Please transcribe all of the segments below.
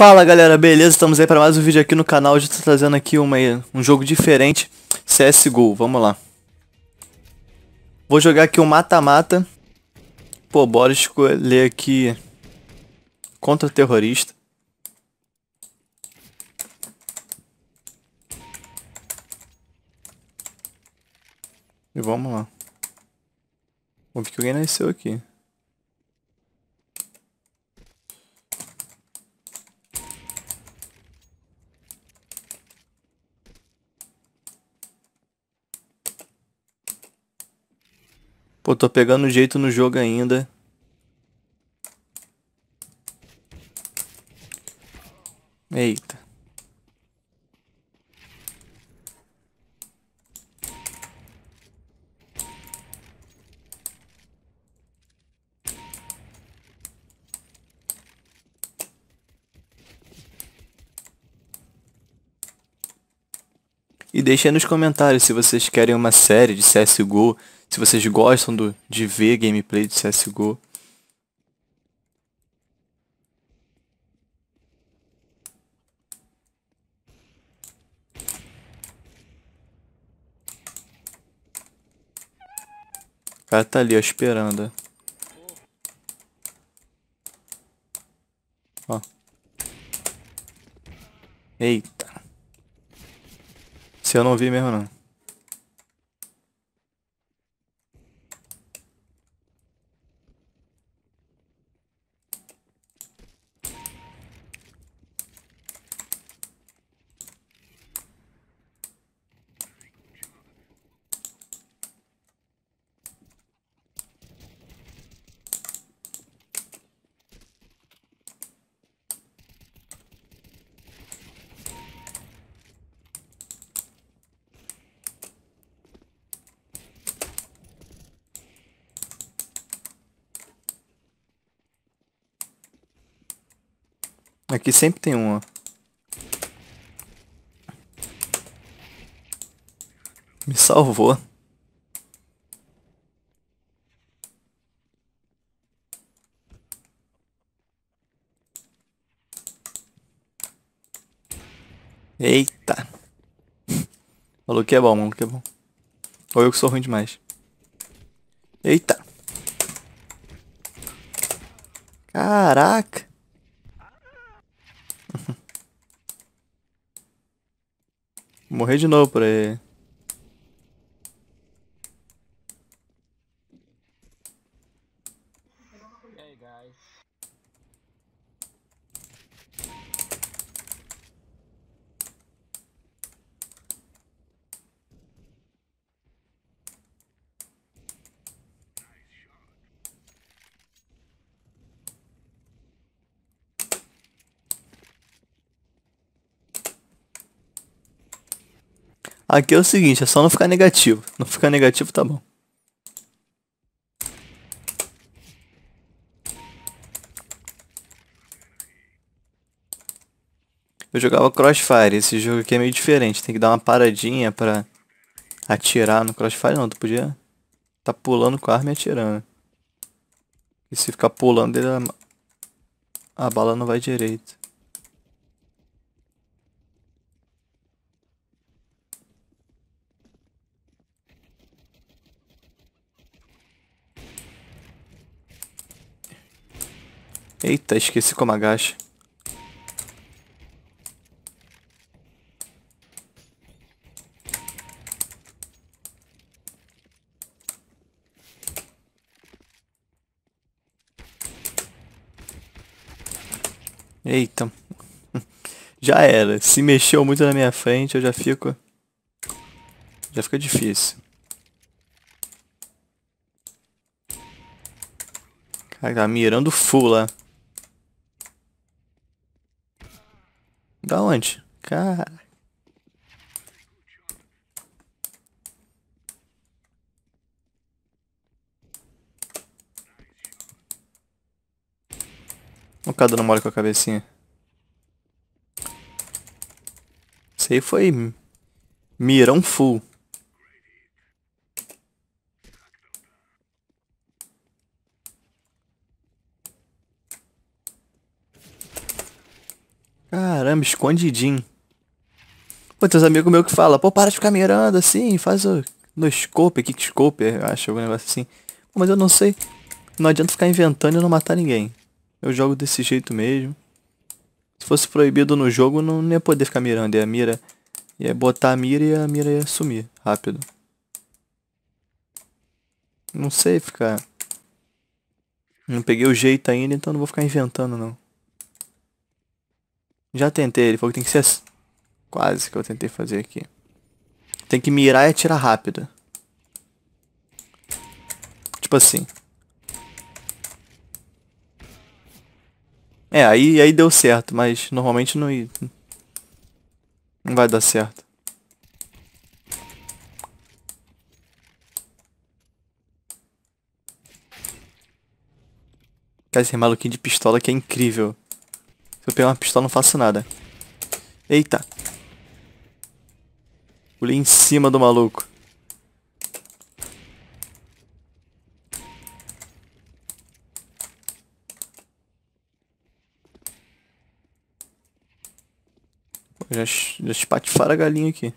Fala galera, beleza? Estamos aí para mais um vídeo aqui no canal. Já estou trazendo aqui uma, um jogo diferente, CSGO. Vamos lá. Vou jogar aqui o um mata-mata. Pô, bora escolher aqui contra-terrorista. E vamos lá. Vou ver que alguém nasceu aqui. Pô, tô pegando jeito no jogo ainda. Eita. E deixem nos comentários se vocês querem uma série de CSGO, se vocês gostam do, de ver gameplay de CSGO. O cara tá ali, ó, esperando. Ó. Eita se eu não vi mesmo, não. Aqui sempre tem uma. Me salvou. Eita. Falou que é bom, mano, que é bom. Ou eu que sou ruim demais. Eita. Caraca. Morrer de novo pra ele. Aqui é o seguinte, é só não ficar negativo. Não ficar negativo tá bom. Eu jogava Crossfire, esse jogo aqui é meio diferente, tem que dar uma paradinha pra atirar no Crossfire não, tu podia tá pulando com a arma e atirando. E se ficar pulando ele a bala não vai direito. Eita, esqueci como agacha. Eita. Já era. Se mexeu muito na minha frente, eu já fico... Já fica difícil. Cara, mirando full lá. Da tá onde? Cara. O cara dando mole com a cabecinha. Isso aí foi mirão full. Caramba, escondidinho. Pô, tem uns amigos meus que falam, pô, para de ficar mirando assim, faz o... No scope, kickscope, eu acho, algum negócio assim. Pô, mas eu não sei. Não adianta ficar inventando e não matar ninguém. Eu jogo desse jeito mesmo. Se fosse proibido no jogo, não, não ia poder ficar mirando. a mira... Ia botar a mira e a mira ia sumir, rápido. Não sei ficar... Não peguei o jeito ainda, então não vou ficar inventando, não. Já tentei, ele falou que tem que ser quase que eu tentei fazer aqui. Tem que mirar e atirar rápido. Tipo assim. É, aí, aí deu certo, mas normalmente não, não vai dar certo. Cara, esse maluquinho de pistola que é incrível. Se eu pegar uma pistola, não faço nada. Eita. Pulei em cima do maluco. Já, já espatifaram a galinha aqui.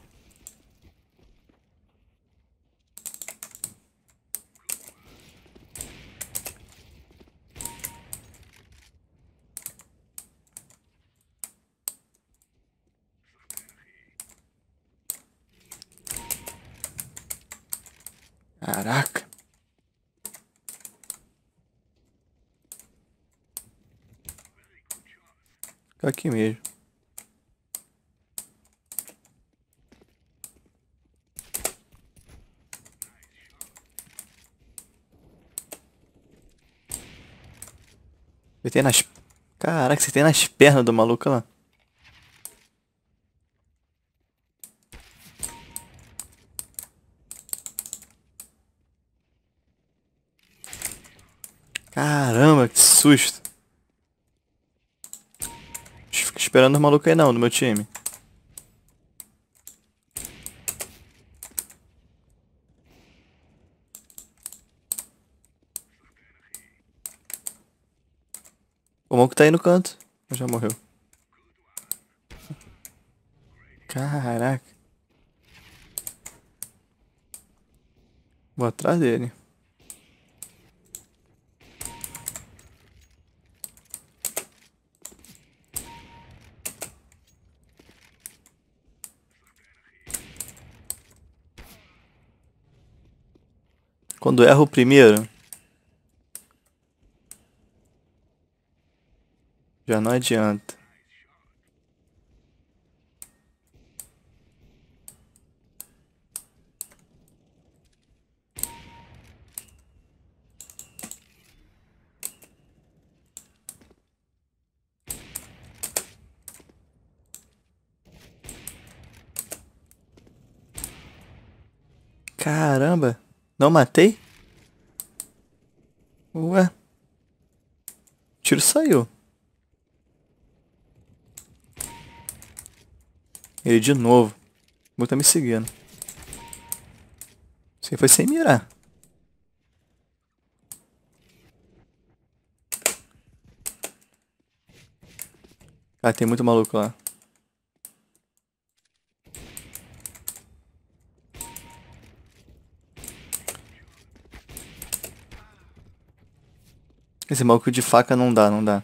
Caraca. Fica aqui mesmo. Acertei nas... Caraca, acertei nas pernas do maluco lá. Caramba, que susto. Fico esperando os malucos aí não, do meu time. O maluco tá aí no canto. Já morreu. Caraca. Vou atrás dele. Quando erra o primeiro. Já não adianta. Caramba! Não matei? Ué. O tiro saiu. Ele de novo. O Bull tá me seguindo. Você foi sem mirar. Ah, tem muito maluco lá. Esse maluco de faca não dá, não dá.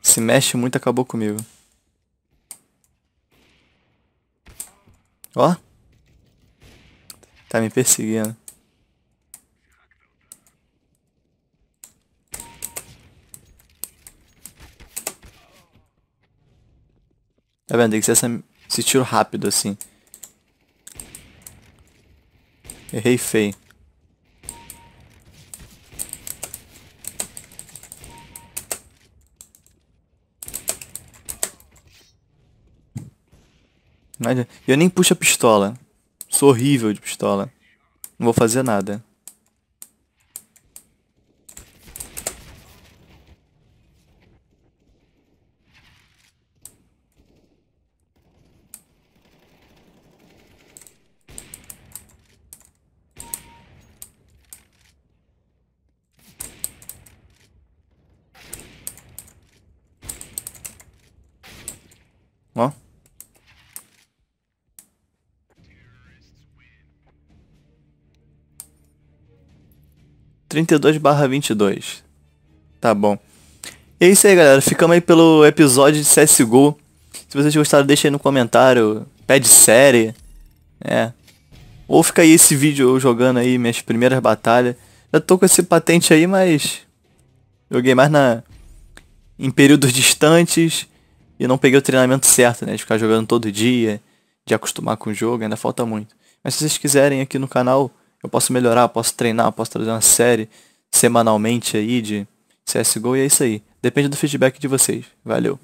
Se mexe muito, acabou comigo. Ó. Tá me perseguindo. Tá vendo? Tem que ser essa, esse tiro rápido, assim. Errei feio. Eu nem puxo a pistola. Sou horrível de pistola. Não vou fazer nada. 32/22. Tá bom. E é isso aí, galera. Ficamos aí pelo episódio de CSGO. Se vocês gostaram, deixa aí no comentário. Pede série. É. Ou fica aí esse vídeo eu jogando aí minhas primeiras batalhas. Já tô com esse patente aí, mas. Joguei mais na. Em períodos distantes. E não peguei o treinamento certo, né? De ficar jogando todo dia. De acostumar com o jogo. Ainda falta muito. Mas se vocês quiserem aqui no canal eu posso melhorar, posso treinar, posso trazer uma série semanalmente aí de CSGO e é isso aí. Depende do feedback de vocês. Valeu!